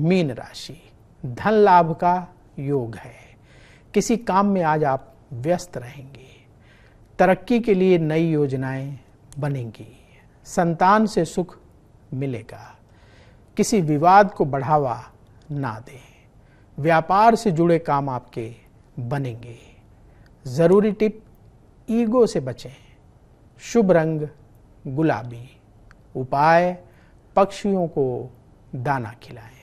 mean राशि धन लाभ का योग है किसी काम में आज आप व्यस्त रहेंगे तरक्की के लिए नई योजनाएं बनेंगी संतान से सुख मिलेगा किसी विवाद को बढ़ावा ना दें व्यापार से जुड़े काम आपके बनेंगे ज़रूरी टिप ईगो से बचें शुभ रंग गुलाबी उपाय पक्षियों को दाना खिलाएं